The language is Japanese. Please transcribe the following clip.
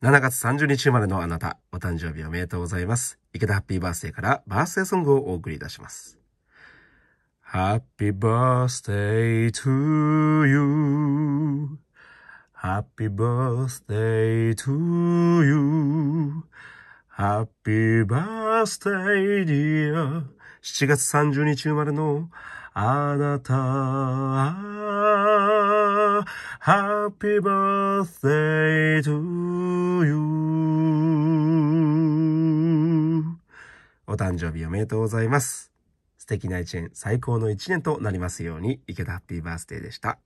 7月30日生まれのあなた、お誕生日おめでとうございます。池田ハッピーバースデーからバースデーソングをお送りいたします。Happy birthday to you. Happy birthday to you. Happy birthday dear. 7月30日生まれのあなた。Happy birthday to you. お誕生日おめでとうございます。素敵な一年、最高の一年となりますように、池田ハッピーバースデーでした。